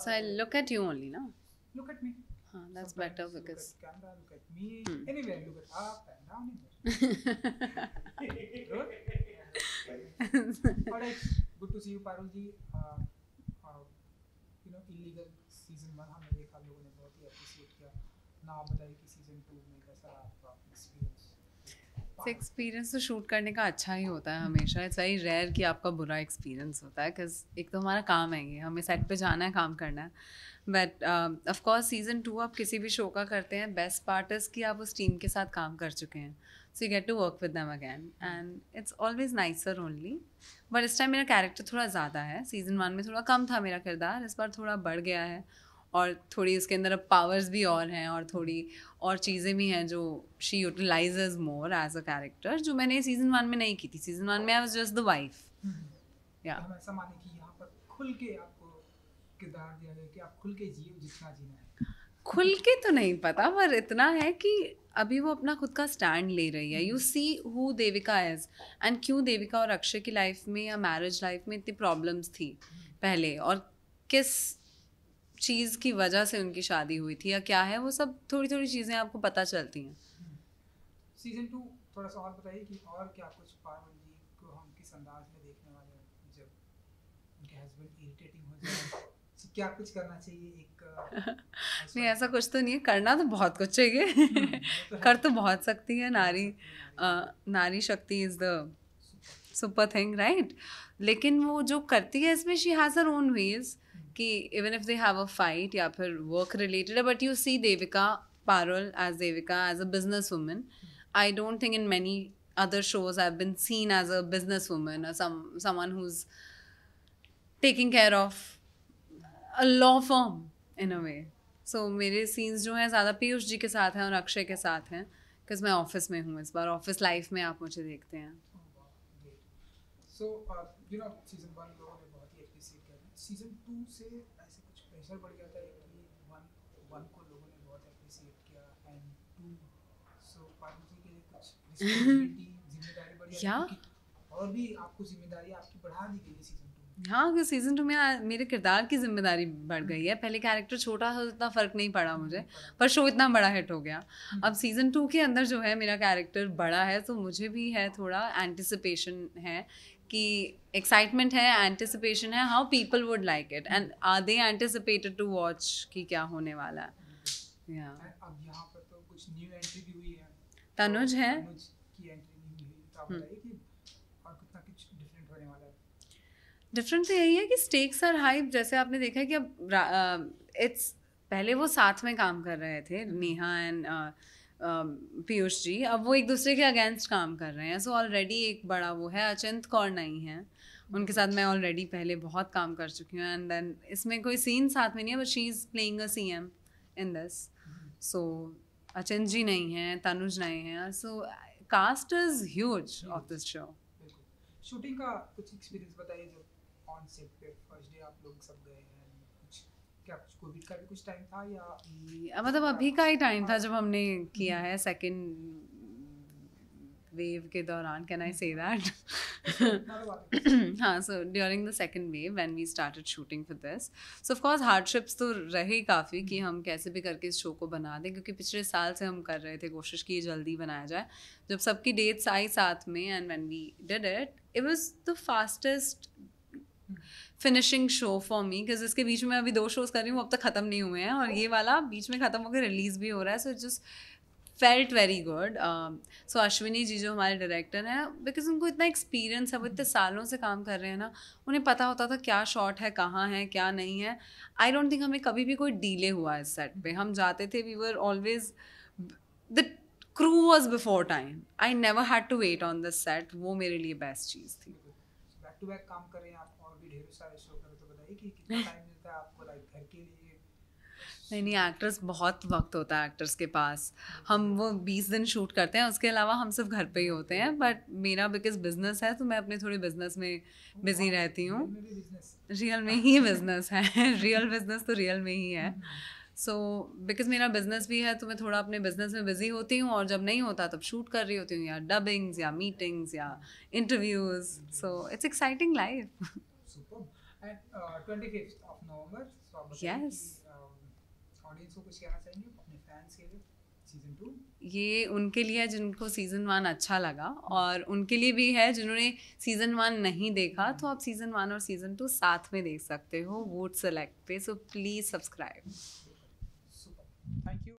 so I look at you only, no? Look at me. Huh, that's Sometimes better because. Look at camera, look at me. Hmm. Anywhere, look at up and down. All right, good to see you, Parul ji. Uh, uh, you know, illegal season one हमने देखा लोगों ने बहुत ही appreciate किया Now, आप बताइए कि season two. में कैसा आपका experience? एक्सपीरियंस तो शूट करने का अच्छा ही होता है हमेशा इट्स वेरी रेयर कि आपका बुरा एक्सपीरियंस होता है बिकॉज एक तो हमारा काम है ये हमें सेट पे जाना है काम करना है बट ऑफकोर्स सीज़न टू आप किसी भी शो का करते हैं बेस्ट पार्ट इज़ कि आप उस टीम के साथ काम कर चुके हैं so you get to work with them again and it's always nicer only but इस टाइम मेरा कैरेक्टर थोड़ा ज़्यादा है सीज़न वन में थोड़ा कम था मेरा किरदार इस बार थोड़ा बढ़ गया है और थोड़ी उसके अंदर अब पावर्स भी और हैं और थोड़ी और चीज़ें भी हैं जो she utilize more as a character जो मैंने सीजन वन में नहीं की थी सीजन वन में I was just the wife या खुल के खुल के तो नहीं पता पर इतना है कि अभी वो अपना खुद का स्टैंड ले रही है you see who Devika is and क्यों देविका और अक्षय की लाइफ में या मैरिज लाइफ में इतनी प्रॉब्लम्स थी हम्म। पहले और किस चीज़ की वजह से उनकी शादी हुई थी या क्या है वो सब थोड़ी थोड़ी चीज़ें आपको पता चलती हैं सीजन टू थोड़ा सा और बताइए कि और क्या कुछ पार्वती जी को हम किस अंदाज में देखने वाले हैं जब उनके हस्बैंड इरिटेटिंग हो जाए क्या कुछ करना चाहिए एक नहीं ऐसा कुछ तो नहीं है करना तो बहुत कुछ चाहिए हम्म, तो कर तो बहुत सकती हाँ, तो है नारी नारी शक्ति is the super thing right लेकिन वो जो करती है इसमें she has her own ways कि even if they have a fight या फिर वर्क रिलेटेड है but you see Devika Parul as Devika as a business woman I don't think in many other shows I been seen as a business or some who who's taking care of a law firm in a way सो मेरे scenes जो हैं ज़्यादा पीयूष जी के साथ हैं और अक्षय के साथ हैं बिकॉज मैं ऑफिस में हूँ इस बार ऑफिस लाइफ में आप मुझे देखते हैं so you know season one लोगों ने बहुत ही अच्छी सीट किया सीजन टू से ऐसे कुछ प्रेशर बढ़ गया था कि वन वन को लोगों ने बहुत एप्रिसिएट किया एंड टू सो पार्टी जी के लिए कुछ जिम्मेदारी बढ़ी या और भी आपको जिम्मेदारी आपकी बढ़ा दी गई सीजन हाँ क्योंकि सीज़न टू में मेरे किरदार की जिम्मेदारी बढ़ गई है हम्म। पहले कैरेक्टर छोटा था उतना फ़र्क नहीं पड़ा हम्म, मुझे पर शो इतना बड़ा हिट हो गया हम्म। अब सीज़न टू के अंदर जो है मेरा कैरेक्टर बड़ा है तो मुझे भी है थोड़ा एंटिसिपेशन है कि एक्साइटमेंट है एंटिसिपेशन है how people would like it and are they anticipated to watch कि क्या होने वाला है या तो तनुज है डिफरेंट है डिफरेंट तो, हम्म। तो यही है कि स्टेक्स आर हाई जैसे आपने देखा कि अब इट्स पहले वो साथ में काम कर रहे थे हम्म। नेहा एंड पीयूष जी अब वो एक दूसरे के अगेंस्ट काम कर रहे हैं सो ऑलरेडी एक बड़ा वो है अचिंत कौर नहीं है उनके साथ मैं ऑलरेडी पहले बहुत काम कर चुकी हूँ एंड देन इसमें कोई सीन साथ में नहीं है but she is playing a C M in this so Achint ji नहीं है तनुज नहीं है so cast is huge of this show shooting का कुछ एक्सपीरियंस बताइए जो ऑन सेट पे फर्स्ट डे आप लोग सब गए हैं था या मतलब अभी का ही टाइम था जब हमने किया हम्म। है सेकंड वेव के दौरान कैन आई से दैट हाँ so during the second wave when we start shooting for this so of course hardships तो रहे काफ़ी कि हम्म। हम कैसे भी करके इस शो को बना दें क्योंकि पिछले साल से हम कर रहे थे कोशिश की जल्दी बनाया जाए जब सबकी डेट्स आई साथ में and when we did it it was the fastest finishing show for me because इसके बीच में अभी दो शोज कर रही हूँ अब तक तो खत्म नहीं हुए हैं और ये वाला बीच में खत्म होकर रिलीज भी हो रहा है so just felt very good so Ashwini ji जो हमारे डायरेक्टर हैं बिकॉज उनको इतना एक्सपीरियंस है वो इतने सालों से काम कर रहे हैं ना उन्हें पता होता था क्या शॉट है कहाँ है क्या नहीं है आई डोंट थिंक हमें कभी भी कोई डीले हुआ इस सेट पे हम जाते थे we were always the crew was before time I never had to wait on the set वो मेरे लिए बेस्ट चीज़ थी टू बैक काम करें आप और भी ढेर सारे शो करें तो बताइए कि कितना टाइम मिलता है आपको लाइक घर के लिए नहीं नहीं एक्टर्स बहुत वक्त होता है एक्टर्स के पास हम वो बीस दिन शूट करते हैं उसके अलावा हम सिर्फ घर पे ही होते हैं बट मेरा बिकॉज बिजनेस है तो मैं अपने थोड़े बिजनेस में बिजी रहती हूँ रियल में ही बिजनेस है रियल बिजनेस तो रियल में ही है हम्म। सो so, बिकॉज मेरा बिजनेस भी है तो मैं थोड़ा अपने बिजनेस में बिजी होती हूँ और जब नहीं होता तब शूट कर रही होती हूँ या डबिंग्स या मीटिंग्स या interviews so it's exciting life ये उनके लिए है जिनको सीज़न वन अच्छा लगा और उनके लिए भी है जिन्होंने सीज़न वन नहीं देखा तो आप सीज़न वन और सीज़न टू साथ में देख सकते हो वोट सेलेक्ट पे so please subscribe Thank you.